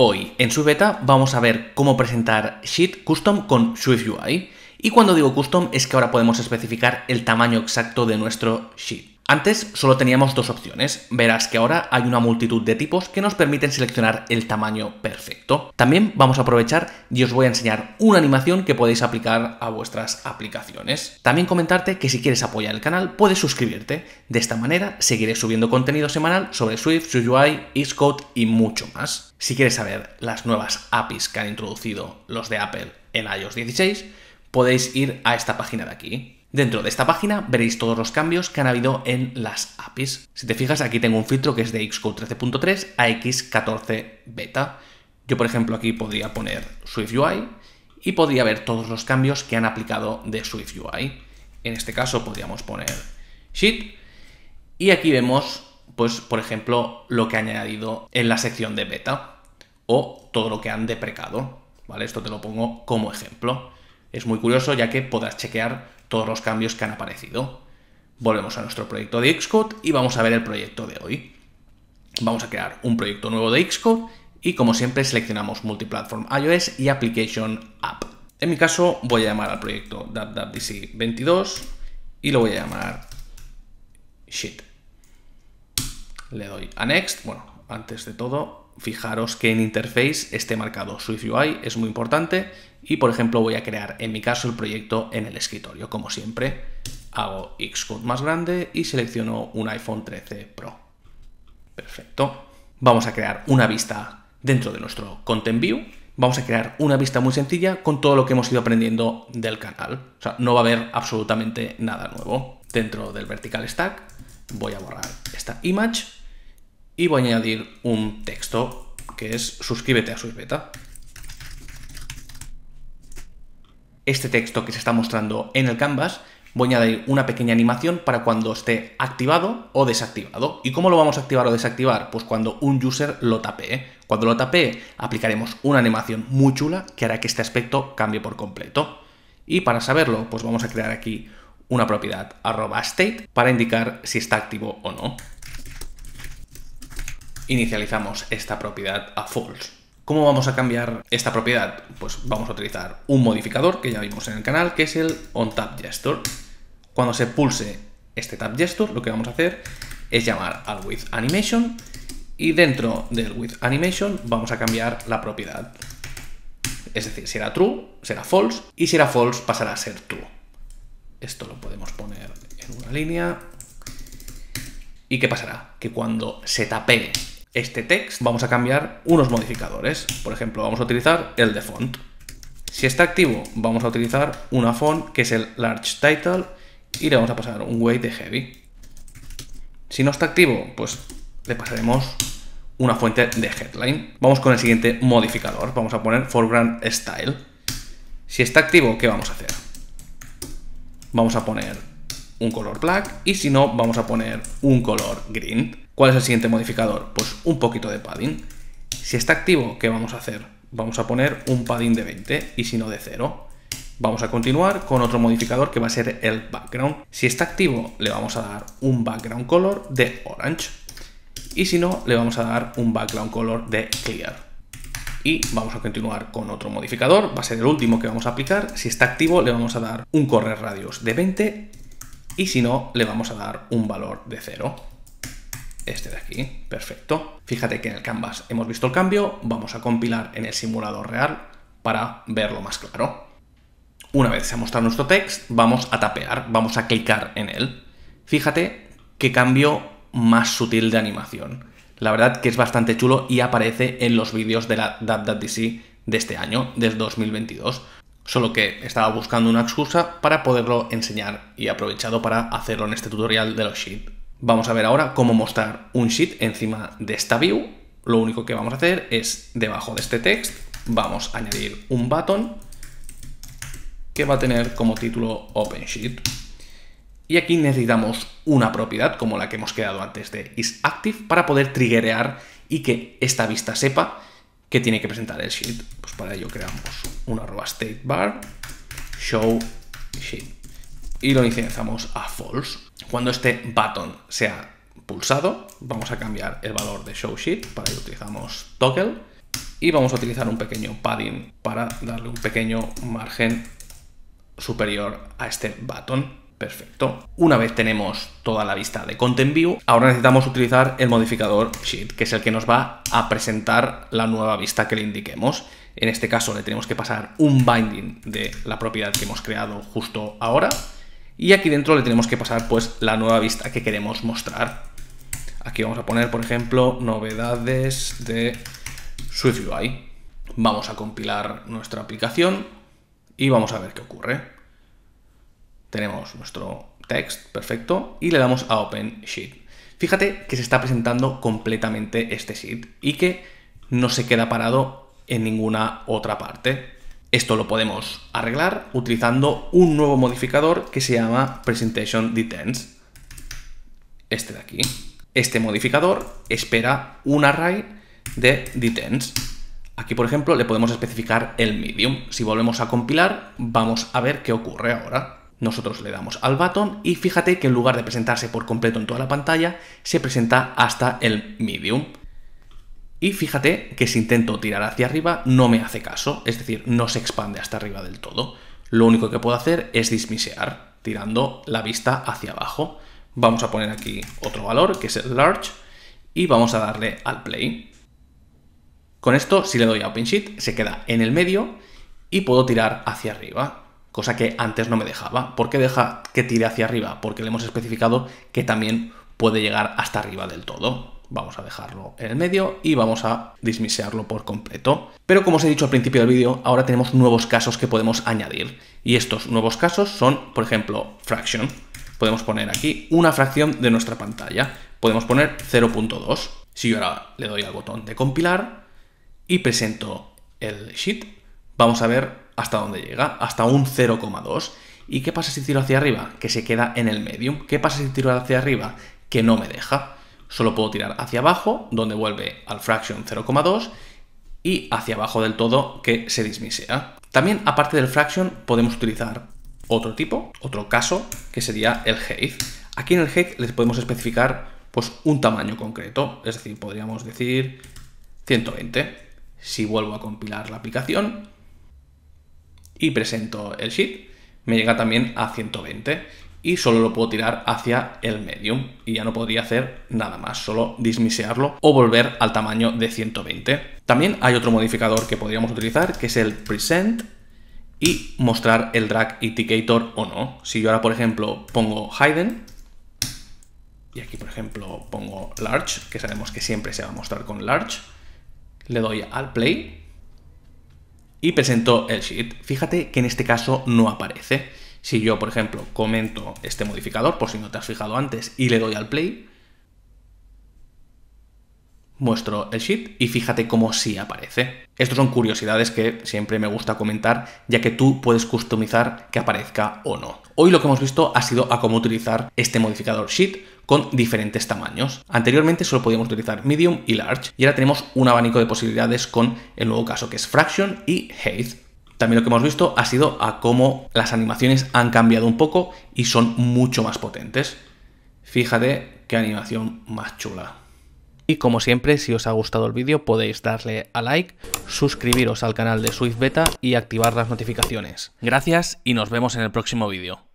Hoy, en su beta, vamos a ver cómo presentar Sheet Custom con SwiftUI. Y cuando digo custom es que ahora podemos especificar el tamaño exacto de nuestro Sheet. Antes solo teníamos dos opciones, verás que ahora hay una multitud de tipos que nos permiten seleccionar el tamaño perfecto. También vamos a aprovechar y os voy a enseñar una animación que podéis aplicar a vuestras aplicaciones. También comentarte que si quieres apoyar el canal puedes suscribirte, de esta manera seguiré subiendo contenido semanal sobre Swift, SwiftUI, Xcode y mucho más. Si quieres saber las nuevas APIs que han introducido los de Apple en iOS 16, podéis ir a esta página de aquí. Dentro de esta página veréis todos los cambios que han habido en las APIs. Si te fijas, aquí tengo un filtro que es de Xcode 13.3 a X14 beta. Yo, por ejemplo, aquí podría poner SwiftUI y podría ver todos los cambios que han aplicado de SwiftUI. En este caso podríamos poner Sheet y aquí vemos, pues, por ejemplo, lo que ha añadido en la sección de beta o todo lo que han deprecado. ¿vale? Esto te lo pongo como ejemplo. Es muy curioso ya que podrás chequear todos los cambios que han aparecido. Volvemos a nuestro proyecto de Xcode y vamos a ver el proyecto de hoy. Vamos a crear un proyecto nuevo de Xcode y como siempre seleccionamos Multiplatform iOS y Application App. En mi caso voy a llamar al proyecto DAPDAPDC22 y lo voy a llamar Shit. Le doy a Next. Bueno, antes de todo, fijaros que en Interface esté marcado SwiftUI, es muy importante, y por ejemplo voy a crear en mi caso el proyecto en el escritorio, como siempre. Hago Xcode más grande y selecciono un iPhone 13 Pro. Perfecto. Vamos a crear una vista dentro de nuestro Content View. Vamos a crear una vista muy sencilla con todo lo que hemos ido aprendiendo del canal. O sea, no va a haber absolutamente nada nuevo. Dentro del Vertical Stack voy a borrar esta image y voy a añadir un texto que es suscríbete a Beta este texto que se está mostrando en el canvas, voy a añadir una pequeña animación para cuando esté activado o desactivado. ¿Y cómo lo vamos a activar o desactivar? Pues cuando un user lo tapee. ¿eh? Cuando lo tapee aplicaremos una animación muy chula que hará que este aspecto cambie por completo. Y para saberlo, pues vamos a crear aquí una propiedad arroba state para indicar si está activo o no. Inicializamos esta propiedad a false. ¿Cómo vamos a cambiar esta propiedad? Pues vamos a utilizar un modificador que ya vimos en el canal, que es el gesture. Cuando se pulse este gesture, lo que vamos a hacer es llamar al animation y dentro del animation vamos a cambiar la propiedad. Es decir, si era true, será false y si era false pasará a ser true. Esto lo podemos poner en una línea. ¿Y qué pasará? Que cuando se tapee este text, vamos a cambiar unos modificadores. Por ejemplo, vamos a utilizar el de font. Si está activo, vamos a utilizar una font que es el large title y le vamos a pasar un weight de heavy. Si no está activo, pues le pasaremos una fuente de headline. Vamos con el siguiente modificador. Vamos a poner foreground style. Si está activo, ¿qué vamos a hacer? Vamos a poner un color black y si no, vamos a poner un color green. ¿Cuál es el siguiente modificador? Pues un poquito de padding. Si está activo, ¿qué vamos a hacer? Vamos a poner un padding de 20 y si no de 0. Vamos a continuar con otro modificador que va a ser el background. Si está activo, le vamos a dar un background color de orange. Y si no, le vamos a dar un background color de clear. Y vamos a continuar con otro modificador, va a ser el último que vamos a aplicar. Si está activo, le vamos a dar un correr radius de 20 y si no, le vamos a dar un valor de 0 este de aquí. Perfecto. Fíjate que en el canvas hemos visto el cambio, vamos a compilar en el simulador real para verlo más claro. Una vez se ha mostrado nuestro text, vamos a tapear, vamos a clicar en él. Fíjate qué cambio más sutil de animación. La verdad que es bastante chulo y aparece en los vídeos de la DC de este año, desde 2022 solo que estaba buscando una excusa para poderlo enseñar y aprovechado para hacerlo en este tutorial de los sheets. Vamos a ver ahora cómo mostrar un sheet encima de esta view. Lo único que vamos a hacer es, debajo de este text, vamos a añadir un button que va a tener como título open sheet Y aquí necesitamos una propiedad como la que hemos creado antes de isActive para poder triggerear y que esta vista sepa que tiene que presentar el sheet. Pues para ello creamos un arroba state bar show sheet y lo inicializamos a false cuando este button sea pulsado, vamos a cambiar el valor de show sheet, para ello utilizamos toggle y vamos a utilizar un pequeño padding para darle un pequeño margen superior a este button. Perfecto. Una vez tenemos toda la vista de Content View, ahora necesitamos utilizar el modificador Sheet, que es el que nos va a presentar la nueva vista que le indiquemos. En este caso le tenemos que pasar un binding de la propiedad que hemos creado justo ahora y aquí dentro le tenemos que pasar pues la nueva vista que queremos mostrar. Aquí vamos a poner, por ejemplo, novedades de SwiftUI. Vamos a compilar nuestra aplicación y vamos a ver qué ocurre. Tenemos nuestro text, perfecto, y le damos a Open Sheet. Fíjate que se está presentando completamente este sheet y que no se queda parado en ninguna otra parte. Esto lo podemos arreglar utilizando un nuevo modificador que se llama Presentation Detents. Este de aquí. Este modificador espera un array de detents. Aquí, por ejemplo, le podemos especificar el medium. Si volvemos a compilar, vamos a ver qué ocurre ahora. Nosotros le damos al button y fíjate que en lugar de presentarse por completo en toda la pantalla, se presenta hasta el medium. Y fíjate que si intento tirar hacia arriba no me hace caso, es decir, no se expande hasta arriba del todo. Lo único que puedo hacer es dismisear, tirando la vista hacia abajo. Vamos a poner aquí otro valor, que es el large, y vamos a darle al play. Con esto, si le doy a OpenSheet, se queda en el medio y puedo tirar hacia arriba, cosa que antes no me dejaba. ¿Por qué deja que tire hacia arriba? Porque le hemos especificado que también puede llegar hasta arriba del todo vamos a dejarlo en el medio y vamos a dismisearlo por completo. Pero como os he dicho al principio del vídeo, ahora tenemos nuevos casos que podemos añadir. Y estos nuevos casos son, por ejemplo, fraction. Podemos poner aquí una fracción de nuestra pantalla. Podemos poner 0.2. Si yo ahora le doy al botón de compilar y presento el sheet, vamos a ver hasta dónde llega, hasta un 0,2. ¿Y qué pasa si tiro hacia arriba? Que se queda en el medium. ¿Qué pasa si tiro hacia arriba? Que no me deja. Solo puedo tirar hacia abajo, donde vuelve al fraction 0,2 y hacia abajo del todo que se dismisea. ¿eh? También aparte del fraction podemos utilizar otro tipo, otro caso, que sería el height. Aquí en el height les podemos especificar pues, un tamaño concreto, es decir, podríamos decir 120. Si vuelvo a compilar la aplicación y presento el sheet, me llega también a 120 y solo lo puedo tirar hacia el medium y ya no podría hacer nada más, solo dismisearlo o volver al tamaño de 120. También hay otro modificador que podríamos utilizar que es el present y mostrar el drag indicator o no. Si yo ahora por ejemplo pongo hidden y aquí por ejemplo pongo large, que sabemos que siempre se va a mostrar con large, le doy al play y presento el sheet. Fíjate que en este caso no aparece. Si yo, por ejemplo, comento este modificador, por si no te has fijado antes, y le doy al play, muestro el sheet y fíjate cómo sí aparece. Estas son curiosidades que siempre me gusta comentar, ya que tú puedes customizar que aparezca o no. Hoy lo que hemos visto ha sido a cómo utilizar este modificador sheet con diferentes tamaños. Anteriormente solo podíamos utilizar medium y large, y ahora tenemos un abanico de posibilidades con el nuevo caso que es fraction y height. También lo que hemos visto ha sido a cómo las animaciones han cambiado un poco y son mucho más potentes. Fíjate qué animación más chula. Y como siempre, si os ha gustado el vídeo podéis darle a like, suscribiros al canal de Swift Beta y activar las notificaciones. Gracias y nos vemos en el próximo vídeo.